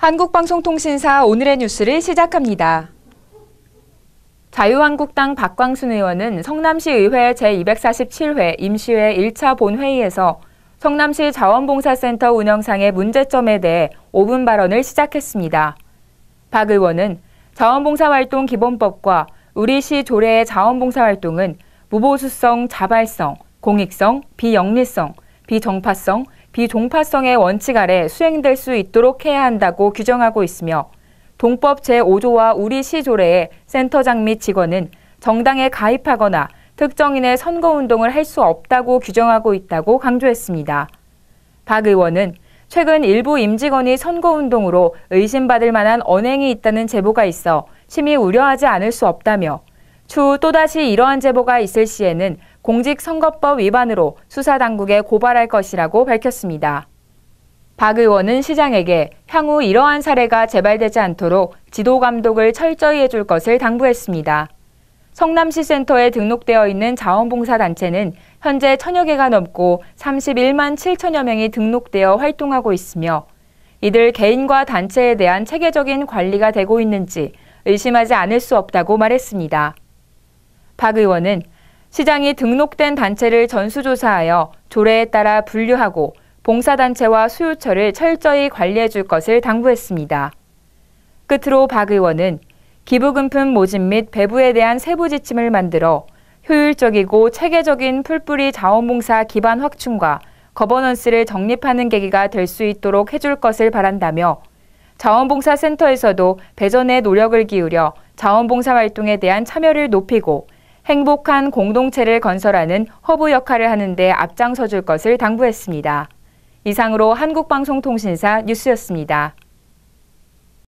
한국방송통신사 오늘의 뉴스를 시작합니다. 자유한국당 박광순 의원은 성남시 의회 제247회 임시회 1차 본회의에서 성남시 자원봉사센터 운영상의 문제점에 대해 5분 발언을 시작했습니다. 박 의원은 자원봉사활동 기본법과 우리시 조례의 자원봉사활동은 무보수성, 자발성, 공익성, 비영리성, 비정파성, 비종파성의 원칙 아래 수행될 수 있도록 해야 한다고 규정하고 있으며 동법 제5조와 우리 시조례에 센터장 및 직원은 정당에 가입하거나 특정인의 선거운동을 할 수 없다고 규정하고 있다고 강조했습니다. 박 의원은 최근 일부 임직원이 선거운동으로 의심받을 만한 언행이 있다는 제보가 있어 심히 우려하지 않을 수 없다며 추후 또다시 이러한 제보가 있을 시에는 공직선거법 위반으로 수사당국에 고발할 것이라고 밝혔습니다. 박 의원은 시장에게 향후 이러한 사례가 재발되지 않도록 지도 감독을 철저히 해줄 것을 당부했습니다. 성남시 센터에 등록되어 있는 자원봉사단체는 현재 천여 개가 넘고 31만 7천여 명이 등록되어 활동하고 있으며 이들 개인과 단체에 대한 체계적인 관리가 되고 있는지 의심하지 않을 수 없다고 말했습니다. 박 의원은 시장이 등록된 단체를 전수조사하여 조례에 따라 분류하고 봉사단체와 수요처를 철저히 관리해 줄 것을 당부했습니다. 끝으로 박 의원은 기부금품 모집 및 배부에 대한 세부 지침을 만들어 효율적이고 체계적인 풀뿌리 자원봉사 기반 확충과 거버넌스를 정립하는 계기가 될 수 있도록 해줄 것을 바란다며 자원봉사센터에서도 배전에 노력을 기울여 자원봉사 활동에 대한 참여를 높이고 행복한 공동체를 건설하는 허브 역할을 하는데 앞장서 줄 것을 당부했습니다. 이상으로 한국방송통신사 뉴스였습니다.